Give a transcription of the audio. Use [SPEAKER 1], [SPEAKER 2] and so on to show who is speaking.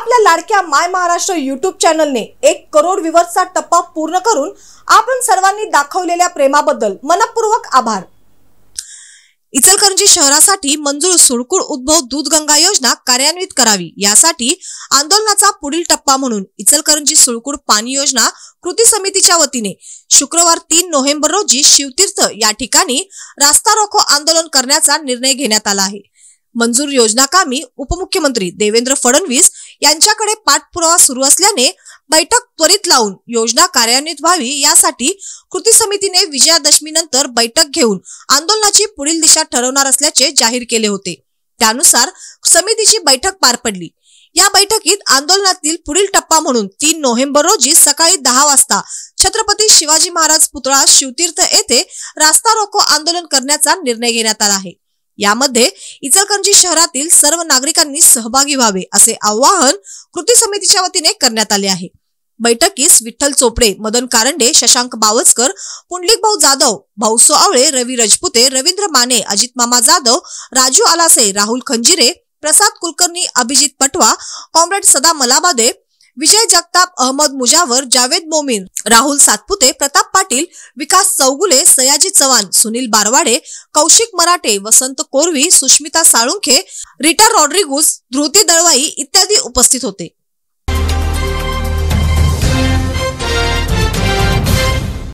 [SPEAKER 1] आपल्या लाडक्या माय महाराष्ट्र युट्यूब चॅनलने एक करोड विवर्सचा टप्पा पूर्ण करून आपण सर्वांनी दाखवलेल्या प्रेमाबद्दल मनपूर्वक आभार इचलकरंजी शहरासाठी मंजूर सुळकुळ उद्भव दूध गंगा योजना कार्यान्वित करावी यासाठी आंदोलनाचा पुढील टप्पा म्हणून इचलकरंजी सुळकुळ पाणी योजना कृती समितीच्या वतीने शुक्रवार तीन नोव्हेंबर रोजी शिवतीर्थ या ठिकाणी रास्ता रोखो आंदोलन करण्याचा निर्णय घेण्यात आला आहे मंजूर योजना कामी उपमुख्यमंत्री देवेंद्र फडणवीस यांच्याकडे पाठपुरावा सुरू असल्याने बैठक त्वरित लावून योजना कार्यान्वित व्हावी यासाठी कृती समितीने विजयादशमीनंतर बैठक घेऊन आंदोलनाची पुढील दिशा ठरवणार असल्याचे जाहीर केले होते त्यानुसार समितीची बैठक पार पडली या बैठकीत आंदोलनातील पुढील टप्पा म्हणून तीन नोव्हेंबर रोजी सकाळी दहा वाजता छत्रपती शिवाजी महाराज पुतळा शिवतीर्थ येथे रास्ता रोको आंदोलन करण्याचा निर्णय घेण्यात आला आहे यामध्ये इचलकरंजी शहरातील सर्व नागरिकांनी सहभागी व्हावे असे आवाहन कृती समितीच्या वतीने करण्यात आले आहे बैठकीस विठ्ठल चोपडे मदन कारंडे शशांक बावचकर पुंडलिक भाऊ जाधव भाऊसो आवळे रवी रजपुते रवींद्र माने अजित मामा जाधव राजू आलासे राहुल खंजिरे प्रसाद कुलकर्णी अभिजित पटवा कॉम्रेड सदा मलाबादे विजय जगताप अहमद मुजावर जावेद मोमीन राहुल सातपुते प्रताप पाटील विकास चौगुले सयाजी चव्हाण सुनील बारवाडे कौशिक मराठे वसंत कोरवी सुष्मिता साळुंखे रिटा रॉड्रिगुस ध्रुती दळवाई इत्यादी उपस्थित होते